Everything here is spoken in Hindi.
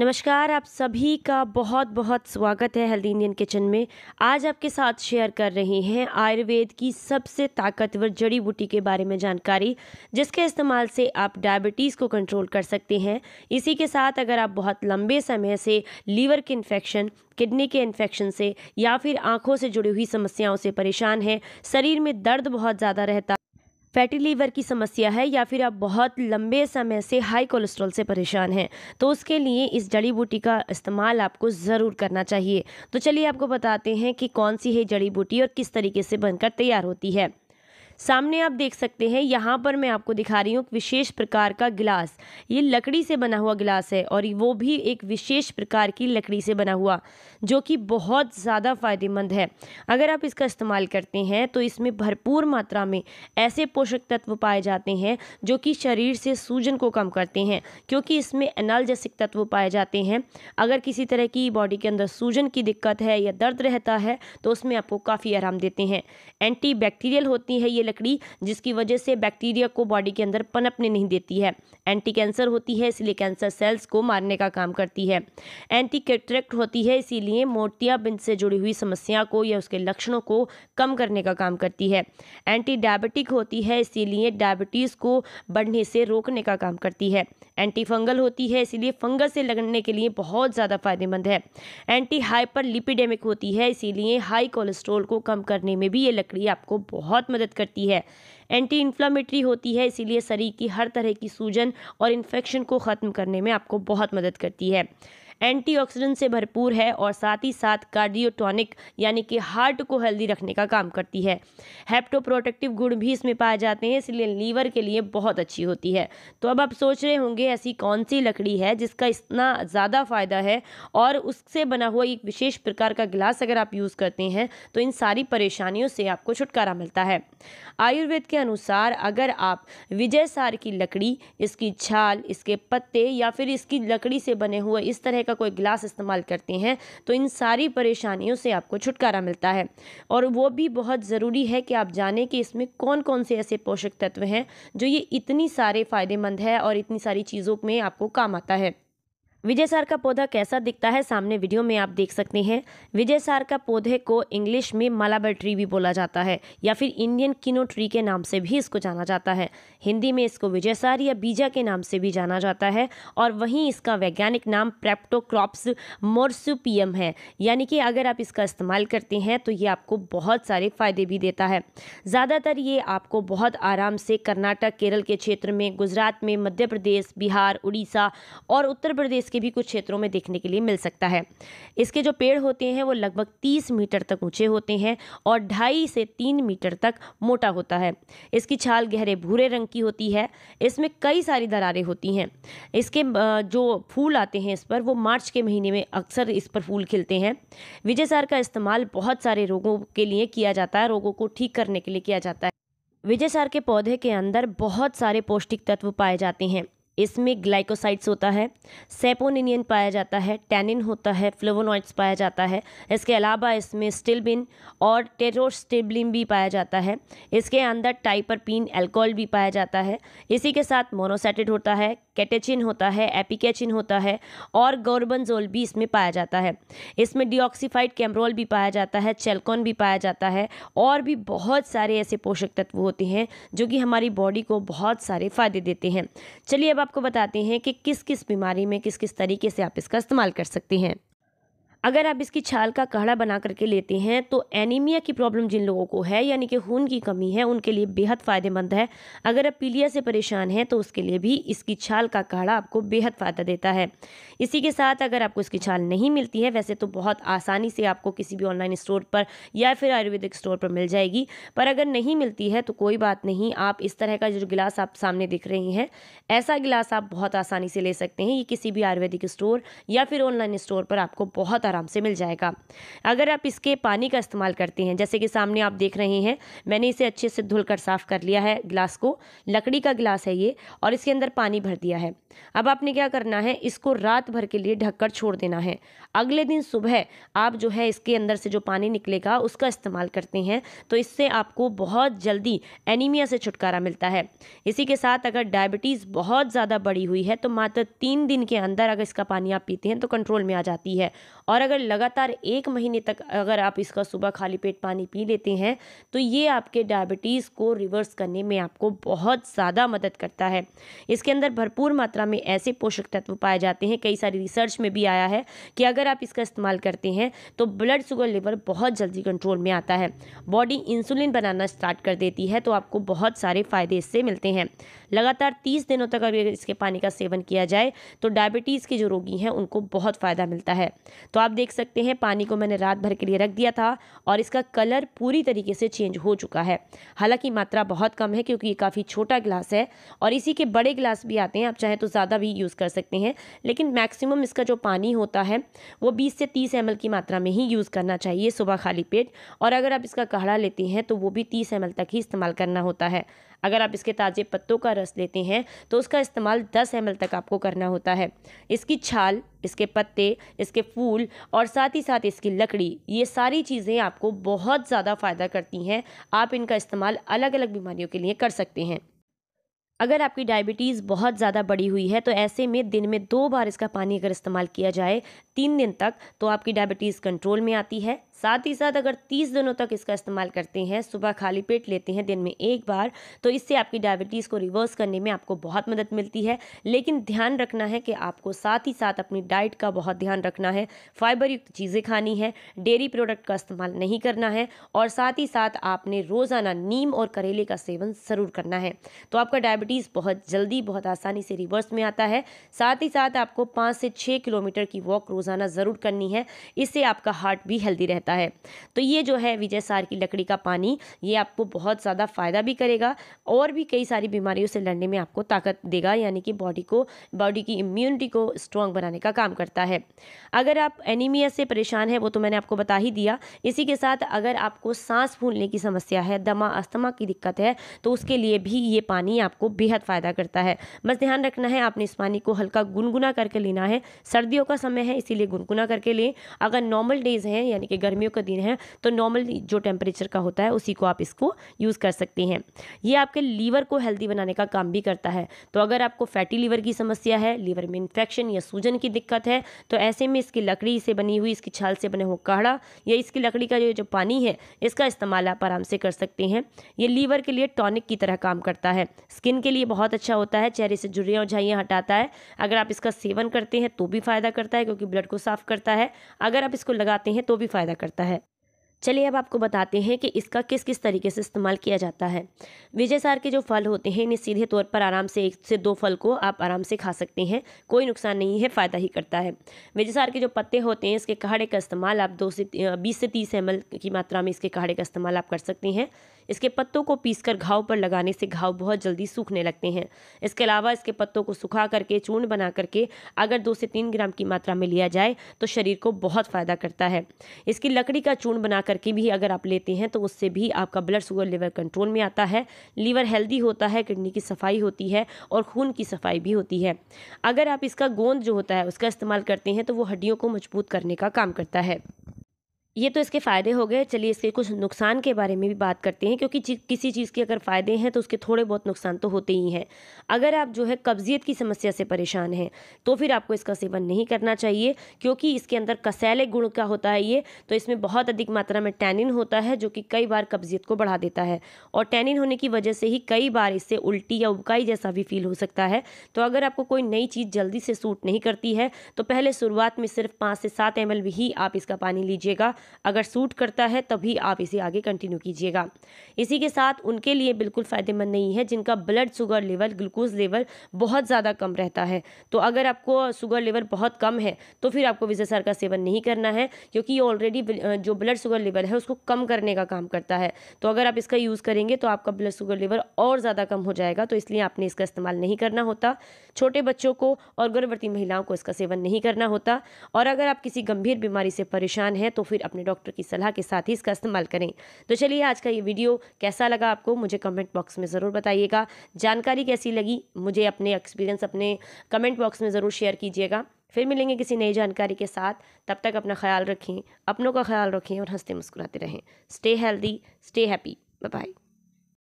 नमस्कार आप सभी का बहुत बहुत स्वागत है हेल्दी इंडियन किचन में आज आपके साथ शेयर कर रहे हैं आयुर्वेद की सबसे ताकतवर जड़ी बूटी के बारे में जानकारी जिसके इस्तेमाल से आप डायबिटीज़ को कंट्रोल कर सकते हैं इसी के साथ अगर आप बहुत लंबे समय से लीवर के इन्फेक्शन किडनी के इन्फेक्शन से या फिर आँखों से जुड़ी हुई समस्याओं से परेशान हैं शरीर में दर्द बहुत ज़्यादा रहता फैटी लीवर की समस्या है या फिर आप बहुत लंबे समय से हाई कोलेस्ट्रॉल से परेशान हैं तो उसके लिए इस जड़ी बूटी का इस्तेमाल आपको ज़रूर करना चाहिए तो चलिए आपको बताते हैं कि कौन सी है जड़ी बूटी और किस तरीके से बनकर तैयार होती है सामने आप देख सकते हैं यहाँ पर मैं आपको दिखा रही हूँ एक विशेष प्रकार का गिलास ये लकड़ी से बना हुआ गिलास है और वो भी एक विशेष प्रकार की लकड़ी से बना हुआ जो कि बहुत ज़्यादा फ़ायदेमंद है अगर आप इसका इस्तेमाल करते हैं तो इसमें भरपूर मात्रा में ऐसे पोषक तत्व पाए जाते हैं जो कि शरीर से सूजन को कम करते हैं क्योंकि इसमें एनालजेसिक तत्व पाए जाते हैं अगर किसी तरह की बॉडी के अंदर सूजन की दिक्कत है या दर्द रहता है तो उसमें आपको काफ़ी आराम देते हैं बैक्टीरियल होती है ये लकड़ी जिसकी वजह से बैक्टीरिया को बॉडी के अंदर पनपने नहीं देती है एंटी कैंसर होती है इसलिए कैंसर सेल्स को मारने का काम करती है एंटी कैटरेक्ट होती है इसीलिए मोतियाबिंद से जुड़ी हुई समस्या को या उसके लक्षणों को कम करने का काम करती है एंटी डायबिटिक होती है इसीलिए डायबिटीज़ को बढ़ने से रोकने का काम करती है एंटी फंगल होती है इसीलिए फंगस से लगने के लिए बहुत ज़्यादा फ़ायदेमंद है एंटी हाइपर लिपिडेमिक होती है इसीलिए हाई कोलेस्ट्रोल को कम करने में भी ये लकड़ी आपको बहुत मदद करती है एंटी इन्फ्लामेटरी होती है इसीलिए शरीर की हर तरह की सूजन और इन्फेक्शन को ख़त्म करने में आपको बहुत मदद करती है एंटीऑक्सीडेंट से भरपूर है और साथ ही साथ कार्डियोटॉनिक यानी कि हार्ट को हेल्दी रखने का काम करती है हेप्टोप्रोटेक्टिव गुण भी इसमें पाए जाते हैं इसलिए लीवर के लिए बहुत अच्छी होती है तो अब आप सोच रहे होंगे ऐसी कौन सी लकड़ी है जिसका इतना ज़्यादा फ़ायदा है और उससे बना हुआ एक विशेष प्रकार का गिलास अगर आप यूज़ करते हैं तो इन सारी परेशानियों से आपको छुटकारा मिलता है आयुर्वेद के अनुसार अगर आप विजय सार की लकड़ी इसकी छाल इसके पत्ते या फिर इसकी लकड़ी से बने हुए इस तरह का कोई गिलास इस्तेमाल करते हैं तो इन सारी परेशानियों से आपको छुटकारा मिलता है और वो भी बहुत ज़रूरी है कि आप जानें कि इसमें कौन कौन से ऐसे पोषक तत्व हैं जो ये इतनी सारे फ़ायदेमंद है और इतनी सारी चीज़ों में आपको काम आता है विजय सार का पौधा कैसा दिखता है सामने वीडियो में आप देख सकते हैं विजय सार का पौधे को इंग्लिश में मालाबर ट्री भी बोला जाता है या फिर इंडियन किनो ट्री के नाम से भी इसको जाना जाता है हिंदी में इसको विजय सार या बीजा के नाम से भी जाना जाता है और वहीं इसका वैज्ञानिक नाम प्रेप्टोक्रॉप्स मोरसुपियम है यानी कि अगर आप इसका इस्तेमाल करते हैं तो ये आपको बहुत सारे फ़ायदे भी देता है ज़्यादातर ये आपको बहुत आराम से कर्नाटक केरल के क्षेत्र में गुजरात में मध्य प्रदेश बिहार उड़ीसा और उत्तर प्रदेश इसके भी कुछ क्षेत्रों में देखने के लिए मिल सकता है इसके जो पेड़ होते हैं वो लगभग तीस मीटर तक ऊँचे होते हैं और ढाई से तीन मीटर तक मोटा होता है इसकी छाल गहरे भूरे रंग की होती है इसमें कई सारी दरारें होती हैं इसके जो फूल आते हैं इस पर वो मार्च के महीने में अक्सर इस पर फूल खिलते हैं विजयसार का इस्तेमाल बहुत सारे रोगों के लिए किया जाता है रोगों को ठीक करने के लिए किया जाता है विजयसार के पौधे के अंदर बहुत सारे पौष्टिक तत्व पाए जाते हैं इसमें ग्लाइकोसाइड्स होता है सेपोनिनियन पाया जाता है टैनिन होता है फ्लोवोनॉइड्स पाया जाता है इसके अलावा इसमें स्टिलबिन और टेरोस्टिबलिन भी पाया जाता है इसके अंदर टाइपरपिन एल्कोहल भी पाया जाता है इसी के साथ मोनोसेटेड होता है कैटेचिन होता है एपिकेचिन होता है और गोरबनजोल भी इसमें पाया जाता है इसमें डिऑक्सीफाइड कैमरोल भी पाया जाता है चेलकॉन भी पाया जाता है और भी बहुत सारे ऐसे पोषक तत्व होते हैं जो कि हमारी बॉडी को बहुत सारे फ़ायदे देते हैं चलिए अब आप आपको बताते हैं कि किस किस बीमारी में किस किस तरीके से आप इसका इस्तेमाल कर सकते हैं अगर आप इसकी छाल का काढ़ा बना करके लेते हैं तो एनीमिया की प्रॉब्लम जिन लोगों को है यानी कि खून की कमी है उनके लिए बेहद फ़ायदेमंद है अगर आप पीलिया से परेशान हैं तो उसके लिए भी इसकी छाल का काढ़ा आपको बेहद फ़ायदा देता है इसी के साथ अगर आपको इसकी छाल नहीं मिलती है वैसे तो बहुत आसानी से आपको किसी भी ऑनलाइन स्टोर पर या फिर आयुर्वेदिक स्टोर पर मिल जाएगी पर अगर नहीं मिलती है तो कोई बात नहीं आप इस तरह का जो गिलास आप सामने दिख रहे हैं ऐसा गिलास आप बहुत आसानी से ले सकते हैं ये किसी भी आयुर्वेदिक स्टोर या फिर ऑनलाइन स्टोर पर आपको बहुत आराम से मिल जाएगा अगर आप इसके पानी का इस्तेमाल करते हैं जैसे कि सामने आप देख रहे हैं मैंने इसे अच्छे से धुलकर साफ़ कर लिया है ग्लास को लकड़ी का ग्लास है ये और इसके अंदर पानी भर दिया है अब आपने क्या करना है इसको रात भर के लिए ढककर छोड़ देना है अगले दिन सुबह आप जो है इसके अंदर से जो पानी निकलेगा उसका इस्तेमाल करते हैं तो इससे आपको बहुत जल्दी एनीमिया से छुटकारा मिलता है इसी के साथ अगर डायबिटीज़ बहुत ज़्यादा बढ़ी हुई है तो मात्र तीन दिन के अंदर अगर इसका पानी आप पीते हैं तो कंट्रोल में आ जाती है और और अगर लगातार एक महीने तक अगर आप इसका सुबह खाली पेट पानी पी लेते हैं तो ये आपके डायबिटीज़ को रिवर्स करने में आपको बहुत ज़्यादा मदद करता है इसके अंदर भरपूर मात्रा में ऐसे पोषक तत्व पाए जाते हैं कई सारी रिसर्च में भी आया है कि अगर आप इसका इस्तेमाल करते हैं तो ब्लड शुगर लेवल बहुत जल्दी कंट्रोल में आता है बॉडी इंसुलिन बनाना स्टार्ट कर देती है तो आपको बहुत सारे फ़ायदे इससे मिलते हैं लगातार तीस दिनों तक अगर इसके पानी का सेवन किया जाए तो डायबिटीज़ के जो रोगी हैं उनको बहुत फ़ायदा मिलता है तो आप आप देख सकते हैं पानी को मैंने रात भर के लिए रख दिया था और इसका कलर पूरी तरीके से चेंज हो चुका है हालांकि मात्रा बहुत कम है क्योंकि ये काफ़ी छोटा गिलास है और इसी के बड़े गिलास भी आते हैं आप चाहें तो ज़्यादा भी यूज़ कर सकते हैं लेकिन मैक्सिमम इसका जो पानी होता है वो बीस से तीस एम की मात्रा में ही यूज़ करना चाहिए सुबह खाली पेट और अगर आप इसका काढ़ा लेते हैं तो वो भी तीस एम तक ही इस्तेमाल करना होता है अगर आप इसके ताज़े पत्तों का रस लेते हैं तो उसका इस्तेमाल दस एम तक आपको करना होता है इसकी छाल इसके पत्ते इसके फूल और साथ ही साथ इसकी लकड़ी ये सारी चीज़ें आपको बहुत ज़्यादा फ़ायदा करती हैं आप इनका इस्तेमाल अलग अलग बीमारियों के लिए कर सकते हैं अगर आपकी डायबिटीज़ बहुत ज़्यादा बढ़ी हुई है तो ऐसे में दिन में दो बार इसका पानी अगर इस्तेमाल किया जाए तीन दिन तक तो आपकी डायबिटीज़ कंट्रोल में आती है साथ ही साथ अगर तीस दिनों तक इसका इस्तेमाल करते हैं सुबह खाली पेट लेते हैं दिन में एक बार तो इससे आपकी डायबिटीज़ को रिवर्स करने में आपको बहुत मदद मिलती है लेकिन ध्यान रखना है कि आपको साथ ही साथ अपनी डाइट का बहुत ध्यान रखना है फाइबर युक्त चीज़ें खानी है डेयरी प्रोडक्ट का इस्तेमाल नहीं करना है और साथ ही साथ आपने रोज़ाना नीम और करेले का सेवन ज़रूर करना है तो आपका डायबिटीज़ बहुत जल्दी बहुत आसानी से रिवर्स में आता है साथ ही साथ आपको पाँच से छः किलोमीटर की वॉक रोज़ाना ज़रूर करनी है इससे आपका हार्ट भी हेल्दी रहता है रहता है तो ये जो है विजय सार की लकड़ी का पानी ये आपको बहुत ज़्यादा फ़ायदा भी करेगा और भी कई सारी बीमारियों से लड़ने में आपको ताकत देगा यानी कि बॉडी को बॉडी की इम्यूनिटी को स्ट्रॉन्ग बनाने का काम करता है अगर आप एनीमिया से परेशान है वो तो मैंने आपको बता ही दिया इसी के साथ अगर आपको सांस फूलने की समस्या है दमा अस्थमा की दिक्कत है तो उसके लिए भी ये पानी आपको बेहद फ़ायदा करता है बस ध्यान रखना है आपने इस पानी को हल्का गुनगुना करके लेना है सर्दियों का समय है इसीलिए गुनगुना करके लें अगर नॉर्मल डेज़ हैं यानी कि गर्मी गर्मियों का दिन है तो नॉर्मल जो टेम्परेचर का होता है उसी को आप इसको यूज़ कर सकते हैं ये आपके लीवर को हेल्दी बनाने का काम भी करता है तो अगर आपको फैटी लीवर की समस्या है लीवर में इन्फेक्शन या सूजन की दिक्कत है तो ऐसे में इसकी लकड़ी से बनी हुई इसकी छाल से बने हुए काढ़ा या इसकी लकड़ी का जो जो पानी है इसका इस्तेमाल आप आराम से कर सकते हैं ये लीवर के लिए टॉनिक की तरह काम करता है स्किन के लिए बहुत अच्छा होता है चेहरे से जुड़ियाँ उझाइयाँ हटाता है अगर आप इसका सेवन करते हैं तो भी फ़ायदा करता है क्योंकि ब्लड को साफ करता है अगर आप इसको लगाते हैं तो भी फ़ायदा करता है करता है चलिए अब आपको बताते हैं कि इसका किस किस तरीके से इस्तेमाल किया जाता है विजय सार के जो फल होते हैं इन्हें सीधे तौर पर आराम से एक से दो फल को आप आराम से खा सकते हैं कोई नुकसान नहीं है फ़ायदा ही करता है विजय सार के जो पत्ते होते हैं इसके काढ़े का इस्तेमाल आप दो से बीस से तीस एम की मात्रा में इसके काढ़े का इस्तेमाल आप कर सकते हैं इसके पत्तों को पीस घाव पर लगाने से घाव बहुत जल्दी सूखने लगते हैं इसके अलावा इसके पत्तों को सुखा करके चूर्ण बना करके अगर दो से तीन ग्राम की मात्रा में लिया जाए तो शरीर को बहुत फ़ायदा करता है इसकी लकड़ी का चूर्ण बना करके भी अगर आप लेते हैं तो उससे भी आपका ब्लड शुगर लेवल कंट्रोल में आता है लीवर हेल्दी होता है किडनी की सफाई होती है और खून की सफाई भी होती है अगर आप इसका गोंद जो होता है उसका इस्तेमाल करते हैं तो वो हड्डियों को मजबूत करने का काम करता है ये तो इसके फ़ायदे हो गए चलिए इसके कुछ नुकसान के बारे में भी बात करते हैं क्योंकि किसी चीज़ के अगर फ़ायदे हैं तो उसके थोड़े बहुत नुकसान तो होते ही हैं अगर आप जो है कब्ज़ियत की समस्या से परेशान हैं तो फिर आपको इसका सेवन नहीं करना चाहिए क्योंकि इसके अंदर कसैले गुण का होता है ये तो इसमें बहुत अधिक मात्रा में टैनिन होता है जो कि कई बार कब्ज़ियत को बढ़ा देता है और टैनिन होने की वजह से ही कई बार इससे उल्टी या उबकाई जैसा भी फील हो सकता है तो अगर आपको कोई नई चीज़ जल्दी से सूट नहीं करती है तो पहले शुरुआत में सिर्फ पाँच से सात एम ही आप इसका पानी लीजिएगा अगर सूट करता है तभी आप इसे आगे कंटिन्यू कीजिएगा इसी के साथ उनके लिए बिल्कुल फ़ायदेमंद नहीं है जिनका blood sugar level glucose level बहुत ज़्यादा कम रहता है तो अगर आपको शुगर लेवल बहुत कम है तो फिर आपको विजयसार का सेवन नहीं करना है क्योंकि ये ऑलरेडी जो ब्लड शुगर लेवल है उसको कम करने का काम करता है तो अगर आप इसका यूज़ करेंगे तो आपका ब्लड शुगर लेवल और ज़्यादा कम हो जाएगा तो इसलिए आपने इसका इस्तेमाल नहीं करना होता छोटे बच्चों को और गर्भवती महिलाओं को इसका सेवन नहीं करना होता और अगर आप किसी गंभीर बीमारी से परेशान हैं तो फिर अपने डॉक्टर की सलाह के साथ ही इसका इस्तेमाल करें तो चलिए आज का ये वीडियो कैसा लगा आपको मुझे कमेंट बॉक्स में ज़रूर बताइएगा जानकारी कैसी लगी मुझे अपने एक्सपीरियंस अपने कमेंट बॉक्स में ज़रूर शेयर कीजिएगा फिर मिलेंगे किसी नई जानकारी के साथ तब तक अपना ख्याल रखें अपनों का ख्याल रखें और हंसते मुस्कुराते रहें stay healthy stay happy bye